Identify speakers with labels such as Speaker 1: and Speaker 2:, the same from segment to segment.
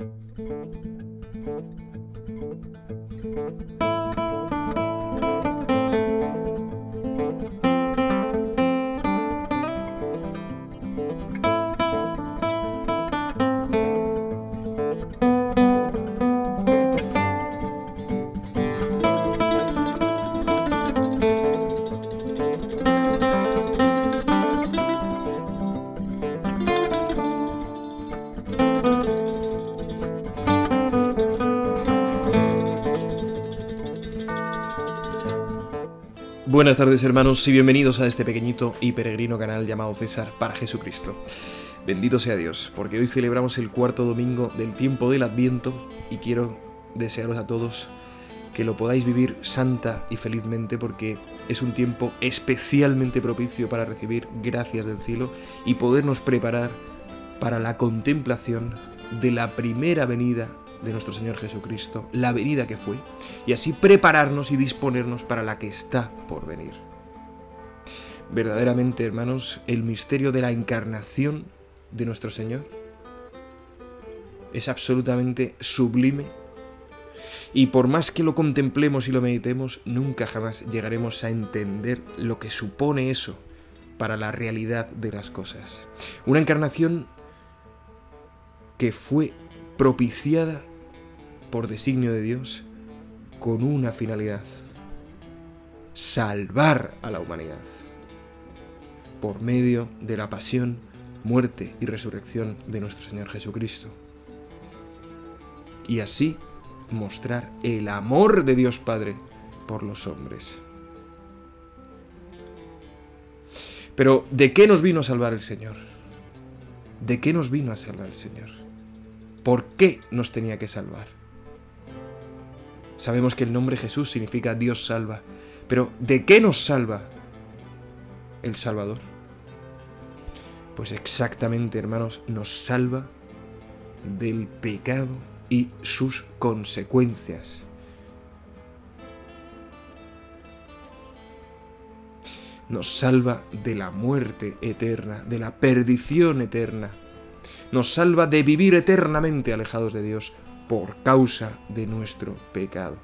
Speaker 1: Música Buenas tardes hermanos y bienvenidos a este pequeñito y peregrino canal llamado César para Jesucristo. Bendito sea Dios, porque hoy celebramos el cuarto domingo del tiempo del Adviento y quiero desearos a todos que lo podáis vivir santa y felizmente porque es un tiempo especialmente propicio para recibir gracias del cielo y podernos preparar para la contemplación de la primera venida de nuestro Señor Jesucristo, la venida que fue, y así prepararnos y disponernos para la que está por venir. Verdaderamente, hermanos, el misterio de la encarnación de nuestro Señor es absolutamente sublime y por más que lo contemplemos y lo meditemos, nunca jamás llegaremos a entender lo que supone eso para la realidad de las cosas. Una encarnación que fue propiciada por designio de Dios, con una finalidad, salvar a la humanidad, por medio de la pasión, muerte y resurrección de nuestro Señor Jesucristo. Y así mostrar el amor de Dios Padre por los hombres. Pero ¿de qué nos vino a salvar el Señor? ¿De qué nos vino a salvar el Señor? ¿Por qué nos tenía que salvar? Sabemos que el nombre Jesús significa Dios salva. Pero ¿de qué nos salva el Salvador? Pues exactamente, hermanos, nos salva del pecado y sus consecuencias. Nos salva de la muerte eterna, de la perdición eterna. Nos salva de vivir eternamente alejados de Dios, por causa de nuestro pecado.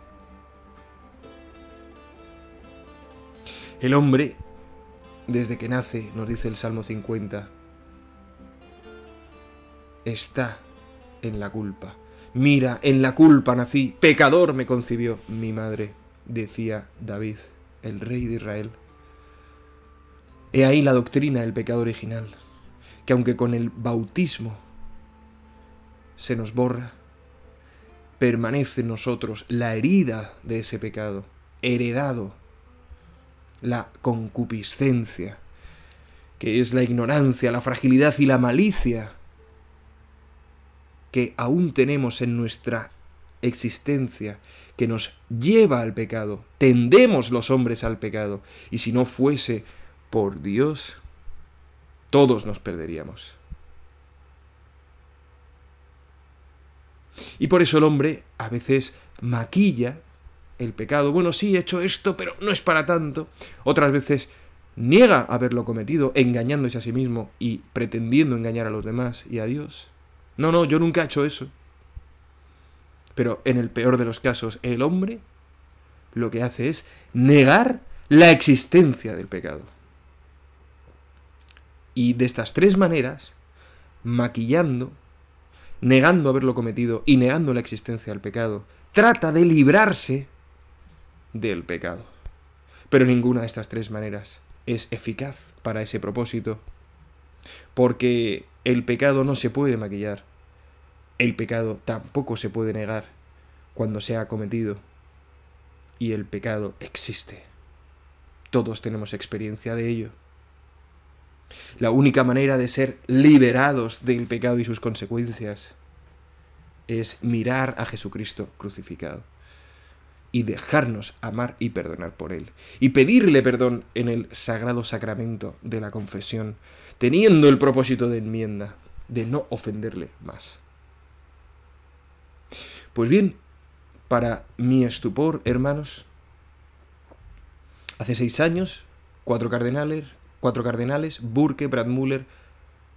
Speaker 1: El hombre, desde que nace, nos dice el Salmo 50, está en la culpa. Mira, en la culpa nací, pecador me concibió mi madre, decía David, el rey de Israel. He ahí la doctrina del pecado original, que aunque con el bautismo se nos borra, permanece en nosotros la herida de ese pecado, heredado, la concupiscencia, que es la ignorancia, la fragilidad y la malicia que aún tenemos en nuestra existencia, que nos lleva al pecado. Tendemos los hombres al pecado. Y si no fuese por Dios, todos nos perderíamos. Y por eso el hombre a veces maquilla el pecado. Bueno, sí, he hecho esto, pero no es para tanto. Otras veces niega haberlo cometido, engañándose a sí mismo y pretendiendo engañar a los demás y a Dios. No, no, yo nunca he hecho eso. Pero en el peor de los casos, el hombre lo que hace es negar la existencia del pecado. Y de estas tres maneras, maquillando, negando haberlo cometido y negando la existencia del pecado, trata de librarse del pecado. Pero ninguna de estas tres maneras es eficaz para ese propósito, porque el pecado no se puede maquillar, el pecado tampoco se puede negar cuando se ha cometido, y el pecado existe. Todos tenemos experiencia de ello. La única manera de ser liberados del pecado y sus consecuencias es mirar a Jesucristo crucificado y dejarnos amar y perdonar por Él. Y pedirle perdón en el sagrado sacramento de la confesión, teniendo el propósito de enmienda, de no ofenderle más. Pues bien, para mi estupor, hermanos, hace seis años, cuatro cardenales, cuatro cardenales, Burke, Bradmuller,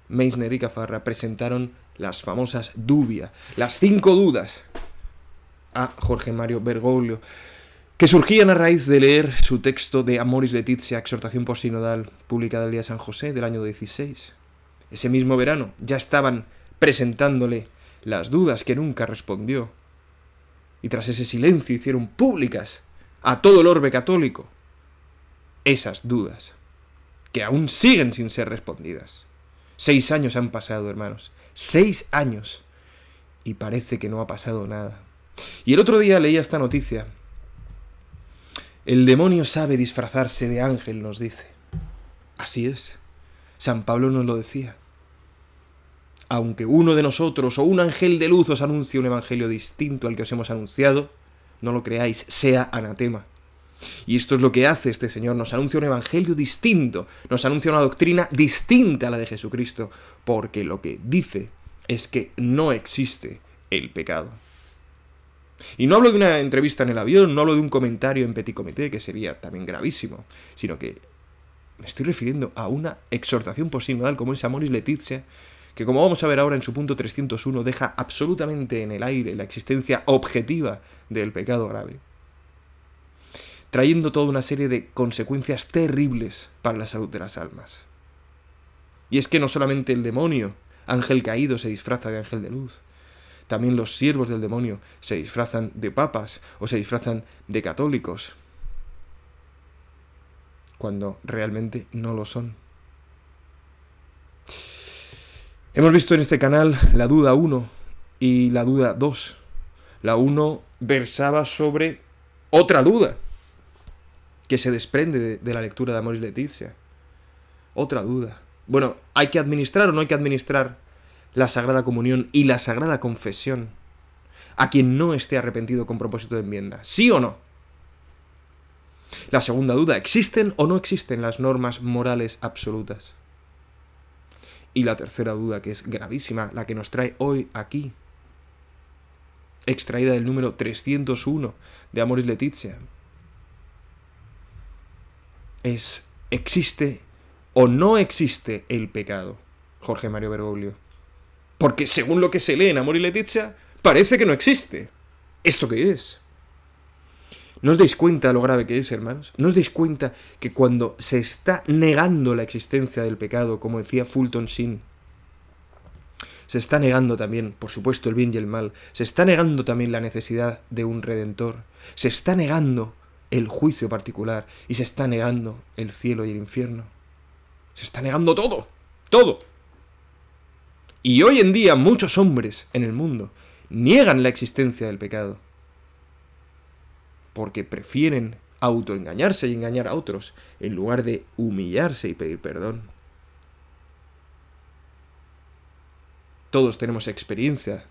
Speaker 1: Meissner y Cafarra presentaron las famosas dubias, las cinco dudas a Jorge Mario Bergoglio, que surgían a raíz de leer su texto de Amoris Letizia, exhortación por sinodal, publicada el día San José del año 16. Ese mismo verano ya estaban presentándole las dudas que nunca respondió. Y tras ese silencio hicieron públicas a todo el orbe católico esas dudas que aún siguen sin ser respondidas. Seis años han pasado, hermanos. Seis años. Y parece que no ha pasado nada. Y el otro día leía esta noticia. El demonio sabe disfrazarse de ángel, nos dice. Así es. San Pablo nos lo decía. Aunque uno de nosotros o un ángel de luz os anuncie un evangelio distinto al que os hemos anunciado, no lo creáis, sea anatema. Y esto es lo que hace este Señor, nos anuncia un evangelio distinto, nos anuncia una doctrina distinta a la de Jesucristo, porque lo que dice es que no existe el pecado. Y no hablo de una entrevista en el avión, no hablo de un comentario en Petit Comité, que sería también gravísimo, sino que me estoy refiriendo a una exhortación posinodal como es Amoris Letizia, que como vamos a ver ahora en su punto 301 deja absolutamente en el aire la existencia objetiva del pecado grave trayendo toda una serie de consecuencias terribles para la salud de las almas. Y es que no solamente el demonio, ángel caído, se disfraza de ángel de luz, también los siervos del demonio se disfrazan de papas o se disfrazan de católicos, cuando realmente no lo son. Hemos visto en este canal la duda 1 y la duda 2. La 1 versaba sobre otra duda, que se desprende de, la lectura de Amoris y Otra duda. Bueno, ¿hay que administrar o no hay que administrar la Sagrada Comunión y la Sagrada Confesión a quien no esté arrepentido con propósito de enmienda? ¿Sí o no? La segunda duda, ¿existen o no existen las normas morales absolutas? Y la tercera duda, que es gravísima, la que nos trae hoy aquí, extraída del número 301 de Amoris Letizia, es ¿existe o no existe el pecado? Jorge Mario Bergoglio. Porque según lo que se lee en Amor y Leticia, parece que no existe. ¿Esto qué es? ¿No os dais cuenta lo grave que es, hermanos? ¿No os dais cuenta que cuando se está negando la existencia del pecado, como decía Fulton Sin. se está negando también, por supuesto, el bien y el mal, se está negando también la necesidad de un redentor, se está negando el juicio particular y se está negando el cielo y el infierno. Se está negando todo, todo. Y hoy en día muchos hombres en el mundo niegan la existencia del pecado porque prefieren autoengañarse y engañar a otros en lugar de humillarse y pedir perdón. Todos tenemos experiencia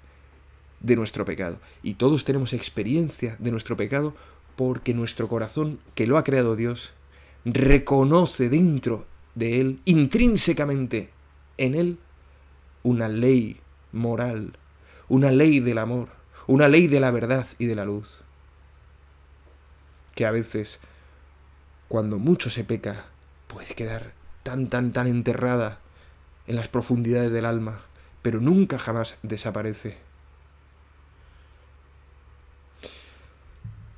Speaker 1: de nuestro pecado y todos tenemos experiencia de nuestro pecado porque nuestro corazón, que lo ha creado Dios, reconoce dentro de él, intrínsecamente en él, una ley moral, una ley del amor, una ley de la verdad y de la luz. Que a veces, cuando mucho se peca, puede quedar tan, tan, tan enterrada en las profundidades del alma, pero nunca jamás desaparece.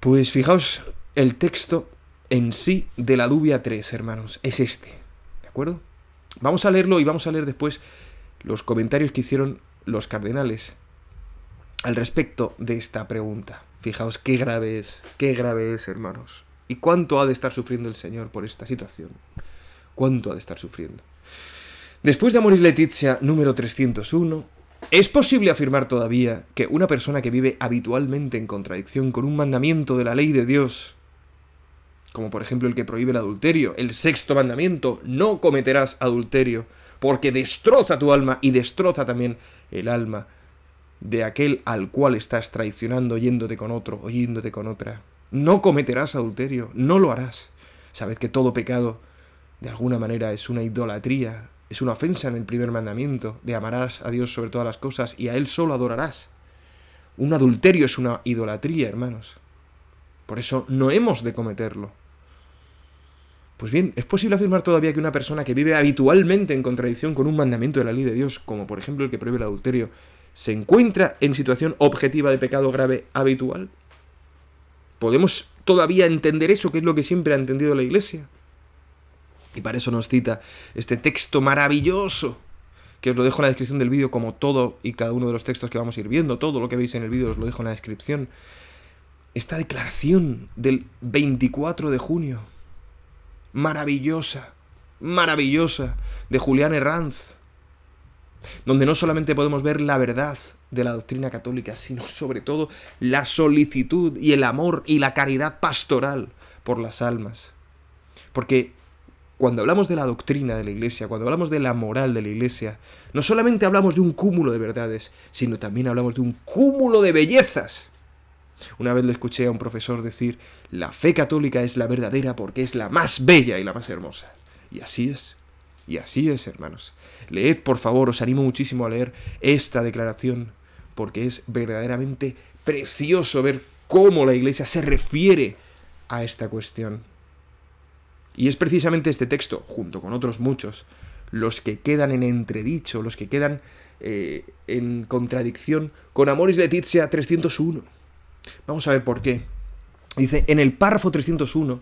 Speaker 1: Pues fijaos el texto en sí de la Dubia 3, hermanos, es este, ¿de acuerdo? Vamos a leerlo y vamos a leer después los comentarios que hicieron los cardenales al respecto de esta pregunta. Fijaos qué grave es, qué grave es, hermanos. ¿Y cuánto ha de estar sufriendo el Señor por esta situación? ¿Cuánto ha de estar sufriendo? Después de Amoris Letizia número 301, ¿Es posible afirmar todavía que una persona que vive habitualmente en contradicción con un mandamiento de la ley de Dios, como por ejemplo el que prohíbe el adulterio, el sexto mandamiento, no cometerás adulterio, porque destroza tu alma y destroza también el alma de aquel al cual estás traicionando yéndote con otro oyéndote con otra. No cometerás adulterio, no lo harás. Sabed que todo pecado, de alguna manera, es una idolatría es una ofensa en el primer mandamiento de amarás a Dios sobre todas las cosas y a Él solo adorarás. Un adulterio es una idolatría, hermanos. Por eso no hemos de cometerlo. Pues bien, es posible afirmar todavía que una persona que vive habitualmente en contradicción con un mandamiento de la ley de Dios, como por ejemplo el que prohíbe el adulterio, se encuentra en situación objetiva de pecado grave habitual. ¿Podemos todavía entender eso, que es lo que siempre ha entendido la Iglesia? Y para eso nos cita este texto maravilloso, que os lo dejo en la descripción del vídeo como todo y cada uno de los textos que vamos a ir viendo, todo lo que veis en el vídeo os lo dejo en la descripción. Esta declaración del 24 de junio, maravillosa, maravillosa, de Julián Herranz, donde no solamente podemos ver la verdad de la doctrina católica, sino sobre todo la solicitud y el amor y la caridad pastoral por las almas. Porque cuando hablamos de la doctrina de la Iglesia, cuando hablamos de la moral de la Iglesia, no solamente hablamos de un cúmulo de verdades, sino también hablamos de un cúmulo de bellezas. Una vez le escuché a un profesor decir, la fe católica es la verdadera porque es la más bella y la más hermosa. Y así es, y así es, hermanos. Leed, por favor, os animo muchísimo a leer esta declaración, porque es verdaderamente precioso ver cómo la Iglesia se refiere a esta cuestión. Y es precisamente este texto, junto con otros muchos, los que quedan en entredicho, los que quedan eh, en contradicción con Amoris Letizia 301. Vamos a ver por qué. Dice, en el párrafo 301,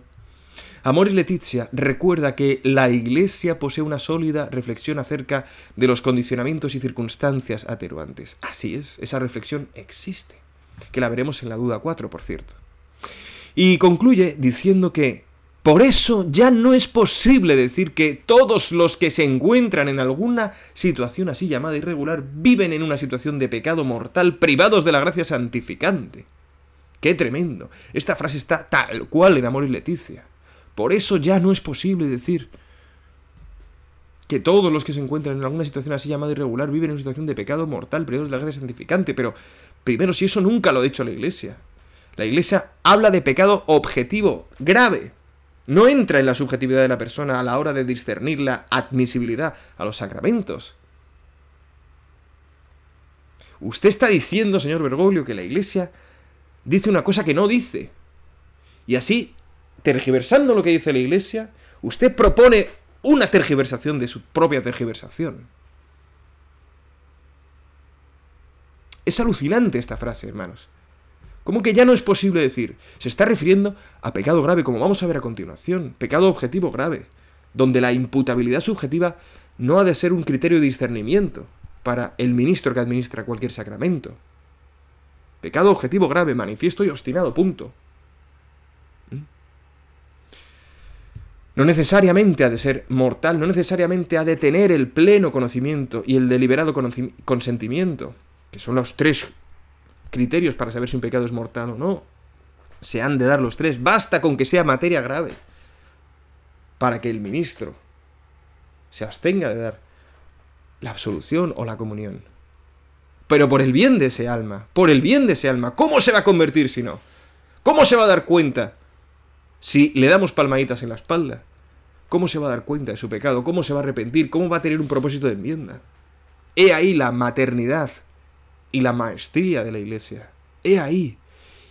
Speaker 1: Amoris Letizia recuerda que la Iglesia posee una sólida reflexión acerca de los condicionamientos y circunstancias ateruantes. Así es, esa reflexión existe, que la veremos en la duda 4, por cierto. Y concluye diciendo que por eso ya no es posible decir que todos los que se encuentran en alguna situación así llamada irregular viven en una situación de pecado mortal, privados de la gracia santificante. ¡Qué tremendo! Esta frase está tal cual en Amor y Leticia. Por eso ya no es posible decir que todos los que se encuentran en alguna situación así llamada irregular viven en una situación de pecado mortal, privados de la gracia santificante. Pero primero, si eso nunca lo ha dicho la Iglesia. La Iglesia habla de pecado objetivo, grave, no entra en la subjetividad de la persona a la hora de discernir la admisibilidad a los sacramentos. Usted está diciendo, señor Bergoglio, que la Iglesia dice una cosa que no dice. Y así, tergiversando lo que dice la Iglesia, usted propone una tergiversación de su propia tergiversación. Es alucinante esta frase, hermanos. ¿Cómo que ya no es posible decir? Se está refiriendo a pecado grave, como vamos a ver a continuación, pecado objetivo grave, donde la imputabilidad subjetiva no ha de ser un criterio de discernimiento para el ministro que administra cualquier sacramento. Pecado objetivo grave, manifiesto y obstinado, punto. ¿Mm? No necesariamente ha de ser mortal, no necesariamente ha de tener el pleno conocimiento y el deliberado consentimiento, que son los tres criterios para saber si un pecado es mortal o no. Se han de dar los tres. Basta con que sea materia grave para que el ministro se abstenga de dar la absolución o la comunión. Pero por el bien de ese alma, por el bien de ese alma, ¿cómo se va a convertir si no? ¿Cómo se va a dar cuenta si le damos palmaditas en la espalda? ¿Cómo se va a dar cuenta de su pecado? ¿Cómo se va a arrepentir? ¿Cómo va a tener un propósito de enmienda? He ahí la maternidad y la maestría de la iglesia. He ahí.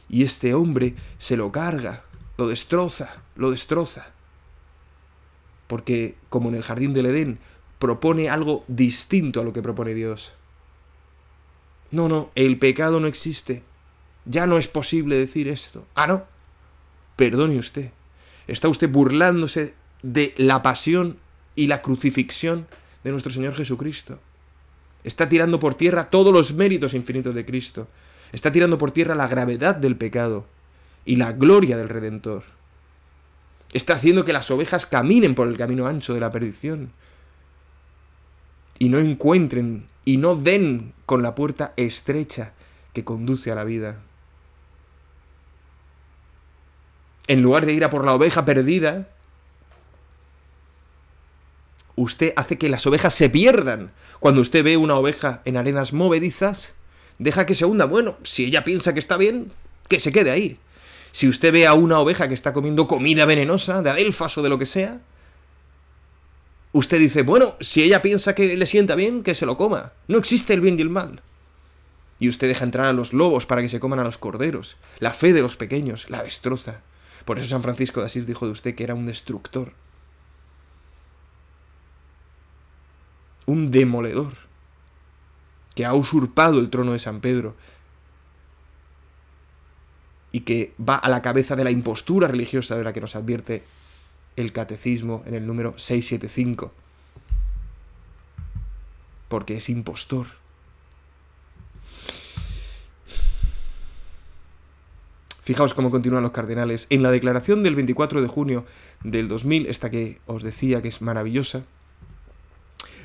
Speaker 1: Y este hombre se lo carga, lo destroza, lo destroza. Porque, como en el jardín del Edén, propone algo distinto a lo que propone Dios. No, no, el pecado no existe. Ya no es posible decir esto. Ah, no. Perdone usted. Está usted burlándose de la pasión y la crucifixión de nuestro Señor Jesucristo. Está tirando por tierra todos los méritos infinitos de Cristo. Está tirando por tierra la gravedad del pecado y la gloria del Redentor. Está haciendo que las ovejas caminen por el camino ancho de la perdición y no encuentren y no den con la puerta estrecha que conduce a la vida. En lugar de ir a por la oveja perdida, usted hace que las ovejas se pierdan. Cuando usted ve una oveja en arenas movedizas, deja que se hunda. Bueno, si ella piensa que está bien, que se quede ahí. Si usted ve a una oveja que está comiendo comida venenosa, de adelfas o de lo que sea, usted dice, bueno, si ella piensa que le sienta bien, que se lo coma. No existe el bien y el mal. Y usted deja entrar a los lobos para que se coman a los corderos. La fe de los pequeños la destroza. Por eso San Francisco de Asís dijo de usted que era un destructor. un demoledor, que ha usurpado el trono de San Pedro y que va a la cabeza de la impostura religiosa de la que nos advierte el catecismo en el número 675, porque es impostor. Fijaos cómo continúan los cardenales. En la declaración del 24 de junio del 2000, esta que os decía que es maravillosa,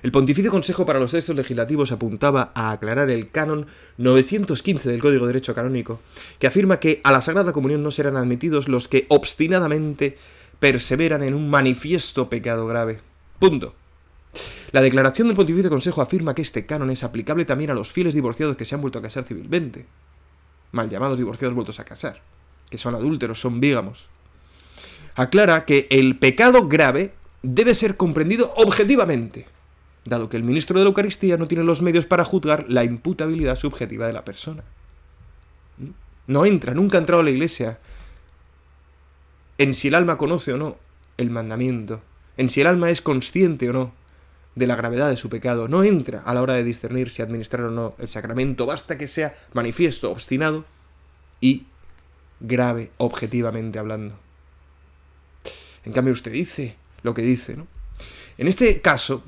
Speaker 1: el Pontificio Consejo para los Textos Legislativos apuntaba a aclarar el canon 915 del Código de Derecho Canónico, que afirma que a la Sagrada Comunión no serán admitidos los que obstinadamente perseveran en un manifiesto pecado grave. Punto. La declaración del Pontificio Consejo afirma que este canon es aplicable también a los fieles divorciados que se han vuelto a casar civilmente, mal llamados divorciados vueltos a casar, que son adúlteros, son vígamos. Aclara que el pecado grave debe ser comprendido objetivamente, dado que el ministro de la Eucaristía no tiene los medios para juzgar la imputabilidad subjetiva de la persona. ¿Mm? No entra, nunca ha entrado a la iglesia en si el alma conoce o no el mandamiento, en si el alma es consciente o no de la gravedad de su pecado, no entra a la hora de discernir si administrar o no el sacramento, basta que sea manifiesto, obstinado y grave, objetivamente hablando. En cambio, usted dice lo que dice, ¿no? En este caso,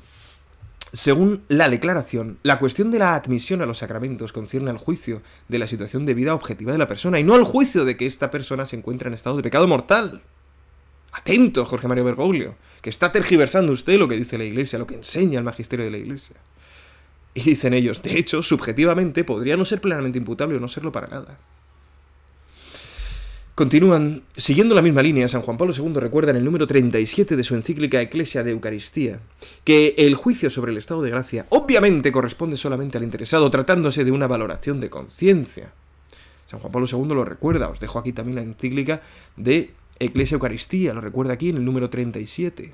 Speaker 1: según la declaración, la cuestión de la admisión a los sacramentos concierne al juicio de la situación de vida objetiva de la persona y no al juicio de que esta persona se encuentra en estado de pecado mortal. Atento, Jorge Mario Bergoglio, que está tergiversando usted lo que dice la Iglesia, lo que enseña el magisterio de la Iglesia. Y dicen ellos, de hecho, subjetivamente podría no ser plenamente imputable o no serlo para nada. Continúan, siguiendo la misma línea, San Juan Pablo II recuerda en el número 37 de su encíclica Eclesia de Eucaristía que el juicio sobre el estado de gracia obviamente corresponde solamente al interesado, tratándose de una valoración de conciencia. San Juan Pablo II lo recuerda, os dejo aquí también la encíclica de Eclesia Eucaristía, lo recuerda aquí en el número 37.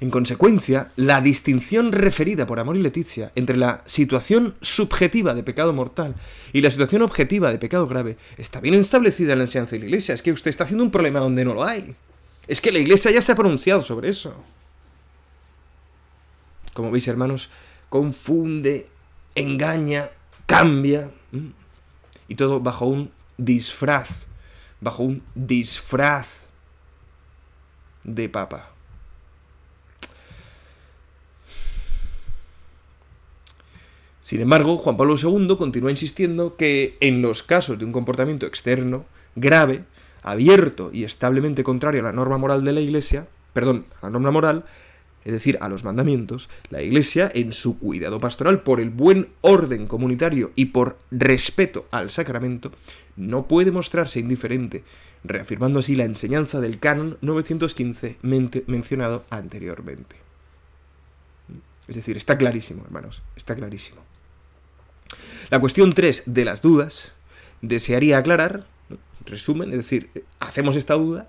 Speaker 1: En consecuencia, la distinción referida por Amor y Leticia entre la situación subjetiva de pecado mortal y la situación objetiva de pecado grave está bien establecida en la enseñanza de la Iglesia. Es que usted está haciendo un problema donde no lo hay. Es que la Iglesia ya se ha pronunciado sobre eso. Como veis, hermanos, confunde, engaña, cambia. Y todo bajo un disfraz. Bajo un disfraz de papa. Sin embargo, Juan Pablo II continúa insistiendo que en los casos de un comportamiento externo grave, abierto y establemente contrario a la norma moral de la Iglesia, perdón, a la norma moral, es decir, a los mandamientos, la Iglesia, en su cuidado pastoral, por el buen orden comunitario y por respeto al sacramento, no puede mostrarse indiferente, reafirmando así la enseñanza del canon 915 mencionado anteriormente. Es decir, está clarísimo, hermanos, está clarísimo. La cuestión 3 de las dudas desearía aclarar, resumen, es decir, hacemos esta duda.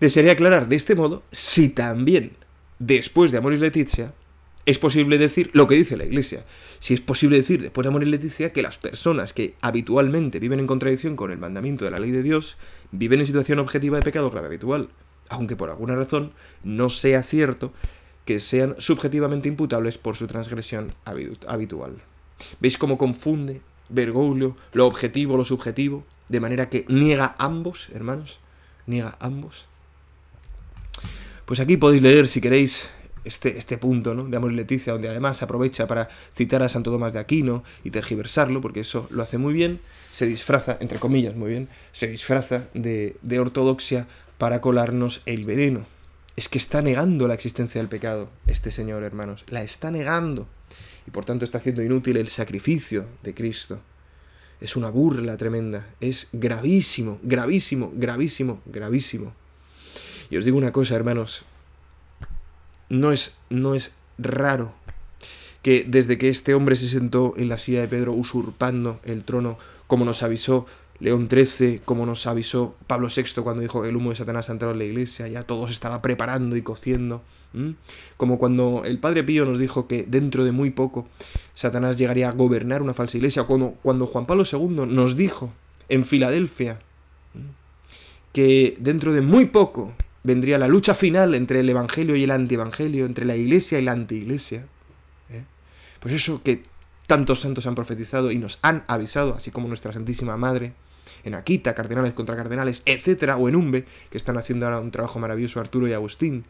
Speaker 1: Desearía aclarar de este modo si también, después de Amor y Leticia, es posible decir lo que dice la Iglesia. Si es posible decir, después de Amor y Leticia, que las personas que habitualmente viven en contradicción con el mandamiento de la ley de Dios viven en situación objetiva de pecado grave habitual, aunque por alguna razón no sea cierto que sean subjetivamente imputables por su transgresión habitual. ¿Veis cómo confunde Bergoglio lo objetivo, lo subjetivo? De manera que niega ambos, hermanos, niega ambos. Pues aquí podéis leer, si queréis, este, este punto ¿no? de Amor y Leticia, donde además aprovecha para citar a Santo Tomás de Aquino y tergiversarlo, porque eso lo hace muy bien, se disfraza, entre comillas, muy bien, se disfraza de ortodoxia para colarnos el veneno es que está negando la existencia del pecado, este Señor, hermanos. La está negando. Y por tanto está haciendo inútil el sacrificio de Cristo. Es una burla tremenda. Es gravísimo, gravísimo, gravísimo, gravísimo. Y os digo una cosa, hermanos. No es, no es raro que desde que este hombre se sentó en la silla de Pedro usurpando el trono, como nos avisó León XIII, como nos avisó Pablo VI cuando dijo el humo de Satanás ha entrado en la iglesia, ya todo se estaba preparando y cociendo. Como cuando el Padre Pío nos dijo que dentro de muy poco Satanás llegaría a gobernar una falsa iglesia, cuando, cuando Juan Pablo II nos dijo en Filadelfia que dentro de muy poco vendría la lucha final entre el Evangelio y el antievangelio, entre la iglesia y la antiiglesia. ¿eh? Pues eso que tantos santos han profetizado y nos han avisado, así como nuestra Santísima Madre, en Aquita Cardenales contra Cardenales, etcétera, o en Umbe, que están haciendo ahora un trabajo maravilloso Arturo y Agustín,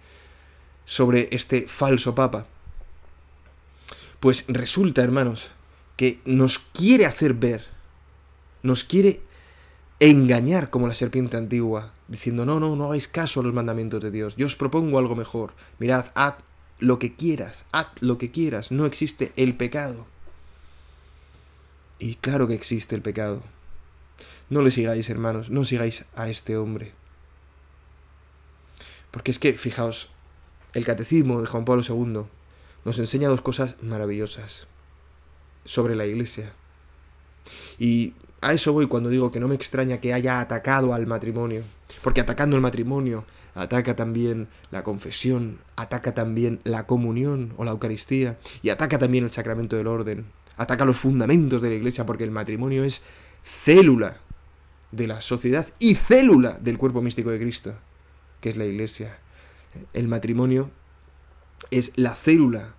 Speaker 1: sobre este falso papa. Pues resulta, hermanos, que nos quiere hacer ver, nos quiere engañar como la serpiente antigua, diciendo, no, no, no hagáis caso a los mandamientos de Dios, yo os propongo algo mejor, mirad, haz lo que quieras, haz lo que quieras, no existe el pecado. Y claro que existe el pecado. No le sigáis, hermanos, no sigáis a este hombre. Porque es que, fijaos, el catecismo de Juan Pablo II nos enseña dos cosas maravillosas sobre la iglesia. Y a eso voy cuando digo que no me extraña que haya atacado al matrimonio. Porque atacando el matrimonio, ataca también la confesión, ataca también la comunión o la Eucaristía, y ataca también el sacramento del orden, ataca los fundamentos de la iglesia, porque el matrimonio es célula de la sociedad y célula del cuerpo místico de Cristo, que es la iglesia. El matrimonio es la célula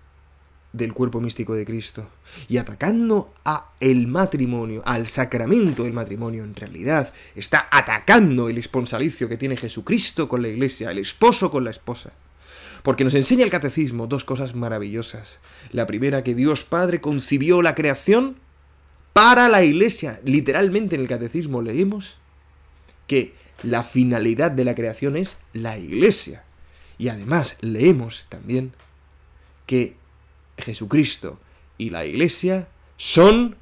Speaker 1: del cuerpo místico de Cristo y atacando a el matrimonio, al sacramento del matrimonio en realidad, está atacando el esponsalicio que tiene Jesucristo con la iglesia, el esposo con la esposa. Porque nos enseña el catecismo dos cosas maravillosas. La primera que Dios Padre concibió la creación para la iglesia. Literalmente en el catecismo leemos que la finalidad de la creación es la iglesia. Y además leemos también que Jesucristo y la iglesia son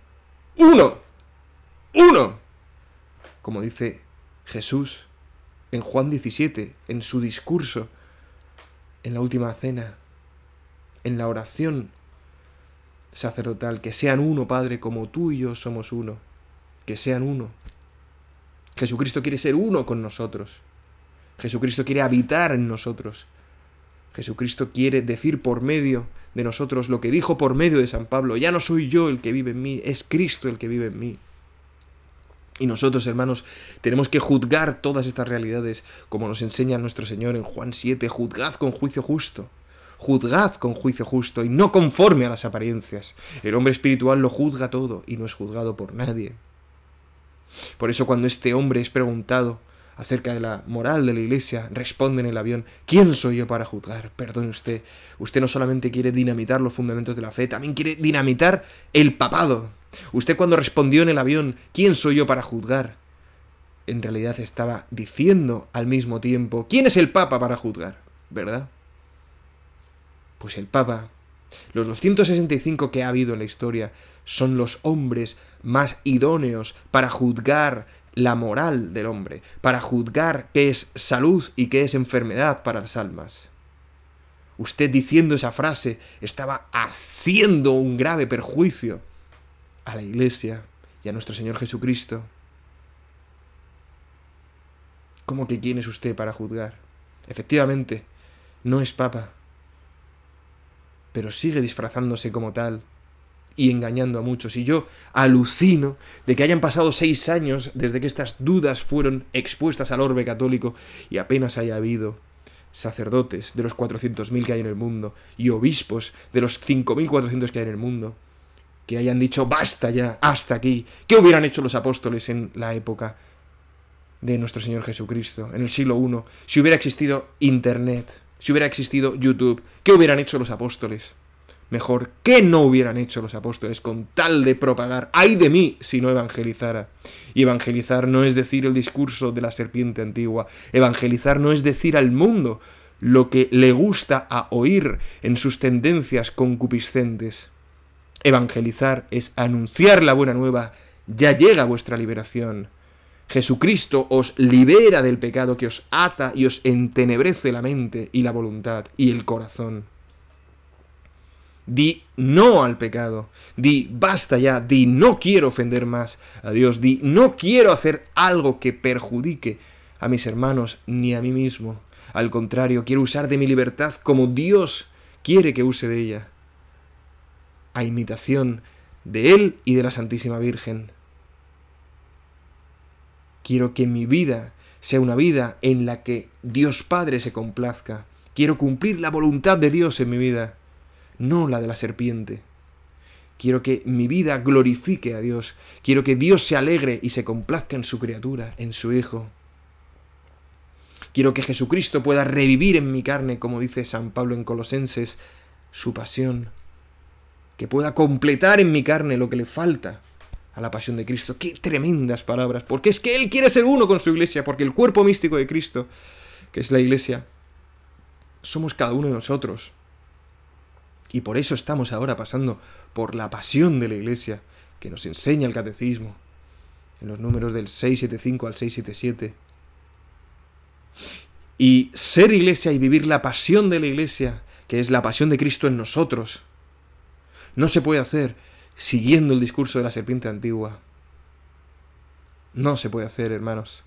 Speaker 1: uno. Uno. Como dice Jesús en Juan 17, en su discurso, en la última cena, en la oración sacerdotal, que sean uno, Padre, como tú y yo somos uno, que sean uno. Jesucristo quiere ser uno con nosotros. Jesucristo quiere habitar en nosotros. Jesucristo quiere decir por medio de nosotros lo que dijo por medio de San Pablo. Ya no soy yo el que vive en mí, es Cristo el que vive en mí. Y nosotros, hermanos, tenemos que juzgar todas estas realidades, como nos enseña nuestro Señor en Juan 7, juzgad con juicio justo juzgad con juicio justo y no conforme a las apariencias. El hombre espiritual lo juzga todo y no es juzgado por nadie. Por eso cuando este hombre es preguntado acerca de la moral de la iglesia, responde en el avión, ¿quién soy yo para juzgar? Perdone usted, usted no solamente quiere dinamitar los fundamentos de la fe, también quiere dinamitar el papado. Usted cuando respondió en el avión, ¿quién soy yo para juzgar? En realidad estaba diciendo al mismo tiempo, ¿quién es el papa para juzgar? ¿Verdad? Pues el Papa, los 265 que ha habido en la historia, son los hombres más idóneos para juzgar la moral del hombre, para juzgar qué es salud y qué es enfermedad para las almas. Usted diciendo esa frase estaba haciendo un grave perjuicio a la Iglesia y a nuestro Señor Jesucristo. ¿Cómo que quién es usted para juzgar? Efectivamente, no es papa, pero sigue disfrazándose como tal y engañando a muchos. Y yo alucino de que hayan pasado seis años desde que estas dudas fueron expuestas al orbe católico y apenas haya habido sacerdotes de los 400.000 que hay en el mundo y obispos de los 5.400 que hay en el mundo que hayan dicho basta ya, hasta aquí. ¿Qué hubieran hecho los apóstoles en la época de nuestro Señor Jesucristo, en el siglo I, si hubiera existido Internet? si hubiera existido YouTube, ¿qué hubieran hecho los apóstoles? Mejor, ¿qué no hubieran hecho los apóstoles con tal de propagar? ¡Ay de mí si no evangelizara! Y evangelizar no es decir el discurso de la serpiente antigua, evangelizar no es decir al mundo lo que le gusta a oír en sus tendencias concupiscentes. Evangelizar es anunciar la buena nueva, ya llega vuestra liberación. Jesucristo os libera del pecado que os ata y os entenebrece la mente y la voluntad y el corazón. Di no al pecado, di basta ya, di no quiero ofender más a Dios, di no quiero hacer algo que perjudique a mis hermanos ni a mí mismo. Al contrario, quiero usar de mi libertad como Dios quiere que use de ella, a imitación de Él y de la Santísima Virgen. Quiero que mi vida sea una vida en la que Dios Padre se complazca. Quiero cumplir la voluntad de Dios en mi vida, no la de la serpiente. Quiero que mi vida glorifique a Dios. Quiero que Dios se alegre y se complazca en su criatura, en su Hijo. Quiero que Jesucristo pueda revivir en mi carne, como dice San Pablo en Colosenses, su pasión. Que pueda completar en mi carne lo que le falta a la pasión de Cristo. Qué tremendas palabras, porque es que Él quiere ser uno con su iglesia, porque el cuerpo místico de Cristo, que es la iglesia, somos cada uno de nosotros. Y por eso estamos ahora pasando por la pasión de la iglesia, que nos enseña el catecismo, en los números del 675 al 677. Y ser iglesia y vivir la pasión de la iglesia, que es la pasión de Cristo en nosotros, no se puede hacer siguiendo el discurso de la serpiente antigua. No se puede hacer, hermanos.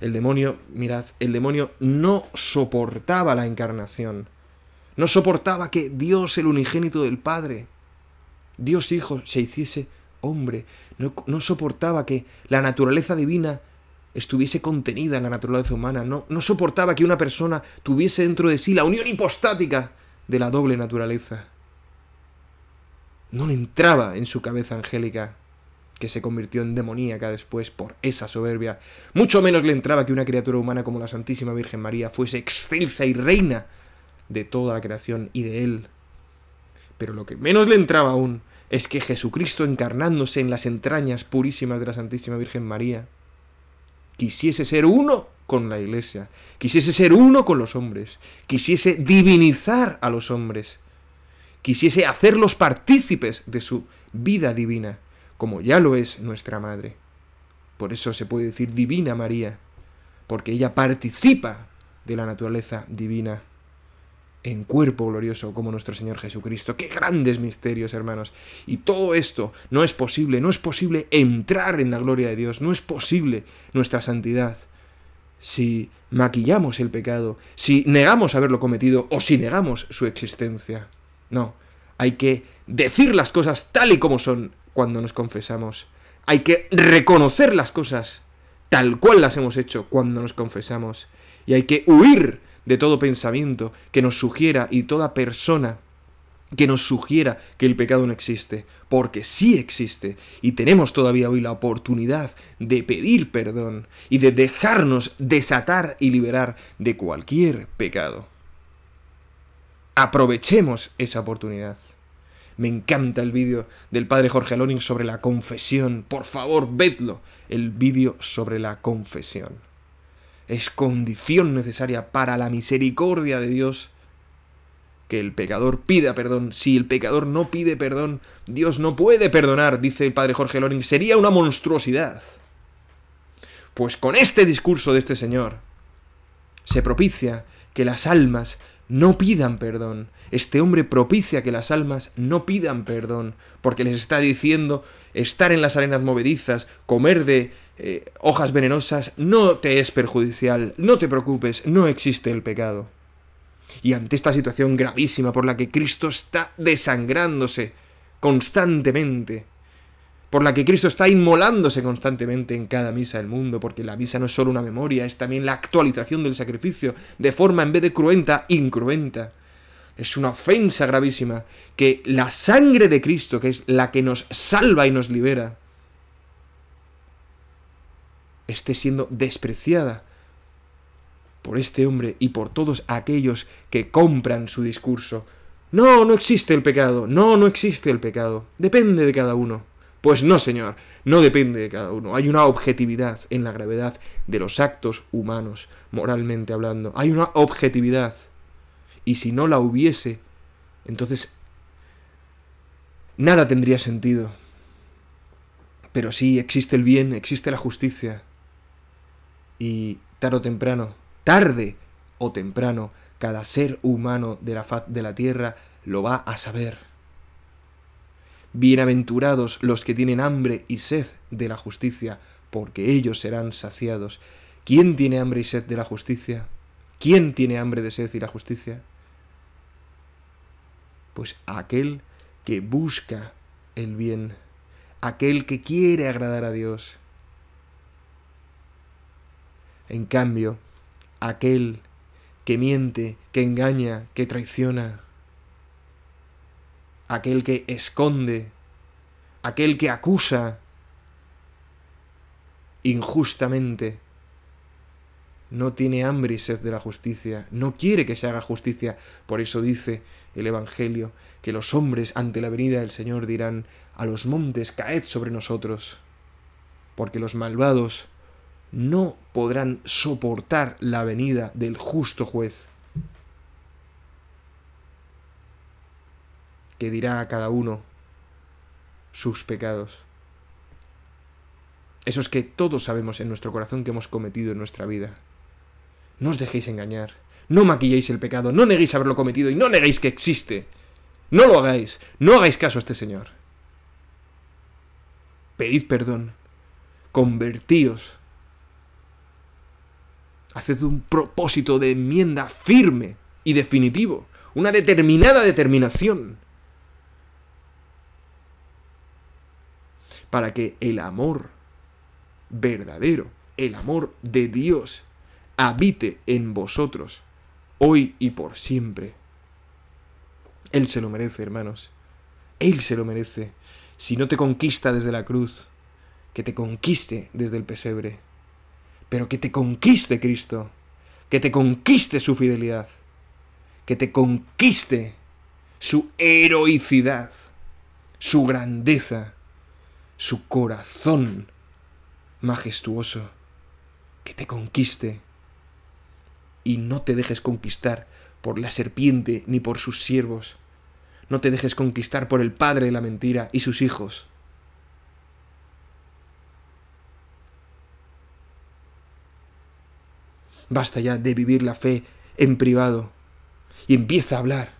Speaker 1: El demonio, mirad, el demonio no soportaba la encarnación. No soportaba que Dios, el unigénito del Padre, Dios Hijo, se hiciese hombre. No, soportaba que la naturaleza divina estuviese contenida en la naturaleza humana. No, no soportaba que una persona tuviese dentro de sí la unión hipostática de la doble naturaleza. No le entraba en su cabeza Angélica, que se convirtió en demoníaca después por esa soberbia. Mucho menos le entraba que una criatura humana como la Santísima Virgen María fuese excelsa y reina de toda la creación y de él. Pero lo que menos le entraba aún es que Jesucristo encarnándose en las entrañas purísimas de la Santísima Virgen María, quisiese ser uno con la Iglesia, quisiese ser uno con los hombres, quisiese divinizar a los hombres, quisiese hacerlos partícipes de su vida divina, como ya lo es nuestra Madre. Por eso se puede decir Divina María, porque ella participa de la naturaleza divina en cuerpo glorioso como nuestro Señor Jesucristo. ¡Qué grandes misterios, hermanos! Y todo esto no es posible, no es posible entrar en la gloria de Dios, no es posible nuestra santidad si maquillamos el pecado, si negamos haberlo cometido o si negamos su existencia. No, hay que decir las cosas tal y como son cuando nos confesamos. Hay que reconocer las cosas tal cual las hemos hecho cuando nos confesamos. Y hay que huir de todo pensamiento que nos sugiera y toda persona que nos sugiera que el pecado no existe, porque sí existe, y tenemos todavía hoy la oportunidad de pedir perdón y de dejarnos desatar y liberar de cualquier pecado. Aprovechemos esa oportunidad. Me encanta el vídeo del padre Jorge Loring sobre la confesión. Por favor, vedlo. El vídeo sobre la confesión. Es condición necesaria para la misericordia de Dios que el pecador pida perdón. Si el pecador no pide perdón, Dios no puede perdonar, dice el padre Jorge Loring. Sería una monstruosidad. Pues con este discurso de este señor se propicia que las almas no pidan perdón. Este hombre propicia que las almas no pidan perdón, porque les está diciendo estar en las arenas movedizas, comer de eh, hojas venenosas, no te es perjudicial, no te preocupes, no existe el pecado. Y ante esta situación gravísima por la que Cristo está desangrándose constantemente, por la que Cristo está inmolándose constantemente en cada misa del mundo, porque la misa no es solo una memoria, es también la actualización del sacrificio, de forma en vez de cruenta, incruenta. Es una ofensa gravísima que la sangre de Cristo, que es la que nos salva y nos libera, esté siendo despreciada por este hombre y por todos aquellos que compran su discurso. No, no existe el pecado, no, no existe el pecado, depende de cada uno. Pues no, señor, no depende de cada uno. Hay una objetividad en la gravedad de los actos humanos, moralmente hablando. Hay una objetividad. Y si no la hubiese, entonces nada tendría sentido. Pero sí, existe el bien, existe la justicia. Y tarde o temprano, tarde o temprano, cada ser humano de la faz de la tierra lo va a saber. Bienaventurados los que tienen hambre y sed de la justicia, porque ellos serán saciados. ¿Quién tiene hambre y sed de la justicia? ¿Quién tiene hambre de sed y la justicia? Pues aquel que busca el bien, aquel que quiere agradar a Dios. En cambio, aquel que miente, que engaña, que traiciona, aquel que esconde, aquel que acusa injustamente. No tiene hambre y sed de la justicia, no quiere que se haga justicia. Por eso dice el Evangelio que los hombres ante la venida del Señor dirán, a los montes caed sobre nosotros, porque los malvados no podrán soportar la venida del justo juez. que dirá a cada uno sus pecados. Eso es que todos sabemos en nuestro corazón que hemos cometido en nuestra vida. No os dejéis engañar. No maquilléis el pecado. No neguéis haberlo cometido y no neguéis que existe. No lo hagáis. No hagáis caso a este Señor. Pedid perdón. Convertíos. Haced un propósito de enmienda firme y definitivo. Una determinada determinación. para que el amor verdadero, el amor de Dios, habite en vosotros, hoy y por siempre. Él se lo merece, hermanos. Él se lo merece. Si no te conquista desde la cruz, que te conquiste desde el pesebre. Pero que te conquiste Cristo, que te conquiste su fidelidad, que te conquiste su heroicidad, su grandeza, su corazón majestuoso que te conquiste y no te dejes conquistar por la serpiente ni por sus siervos. No te dejes conquistar por el padre de la mentira y sus hijos. Basta ya de vivir la fe en privado y empieza a hablar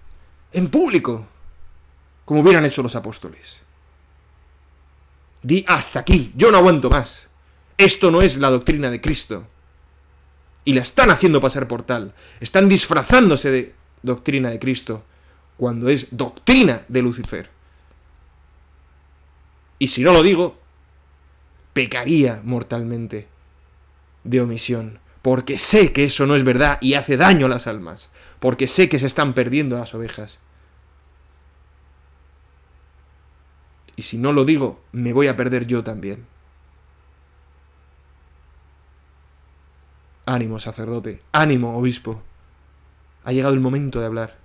Speaker 1: en público, como hubieran hecho los apóstoles. Di hasta aquí, yo no aguanto más. Esto no es la doctrina de Cristo. Y la están haciendo pasar por tal. Están disfrazándose de doctrina de Cristo cuando es doctrina de Lucifer. Y si no lo digo, pecaría mortalmente de omisión, porque sé que eso no es verdad y hace daño a las almas, porque sé que se están perdiendo las ovejas. Y si no lo digo, me voy a perder yo también. Ánimo, sacerdote. Ánimo, obispo. Ha llegado el momento de hablar.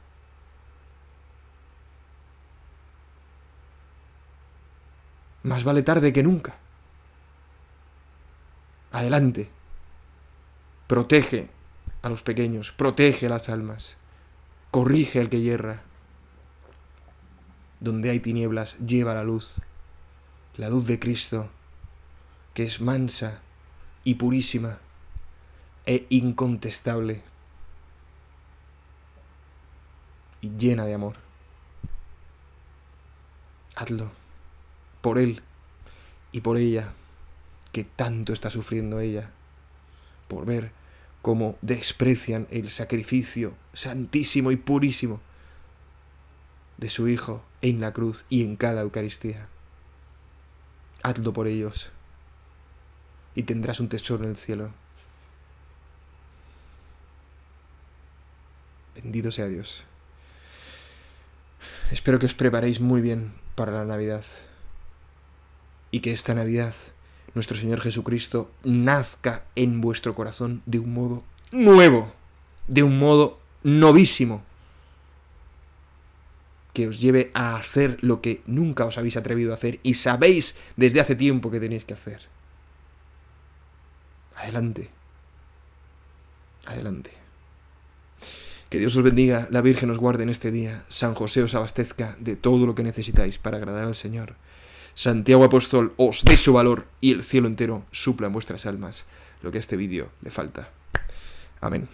Speaker 1: Más vale tarde que nunca. Adelante. Protege a los pequeños, protege las almas, corrige al que hierra donde hay tinieblas, lleva la luz, la luz de Cristo, que es mansa y purísima e incontestable y llena de amor. Hazlo por Él y por ella, que tanto está sufriendo ella, por ver cómo desprecian el sacrificio santísimo y purísimo de su Hijo en la cruz y en cada Eucaristía. Hazlo por ellos y tendrás un tesoro en el cielo. Bendito sea Dios. Espero que os preparéis muy bien para la Navidad y que esta Navidad nuestro Señor Jesucristo nazca en vuestro corazón de un modo nuevo, de un modo novísimo que os lleve a hacer lo que nunca os habéis atrevido a hacer y sabéis desde hace tiempo que tenéis que hacer. Adelante. Adelante. Que Dios os bendiga, la Virgen os guarde en este día, San José os abastezca de todo lo que necesitáis para agradar al Señor. Santiago Apóstol os dé su valor y el cielo entero supla en vuestras almas lo que a este vídeo le falta. Amén.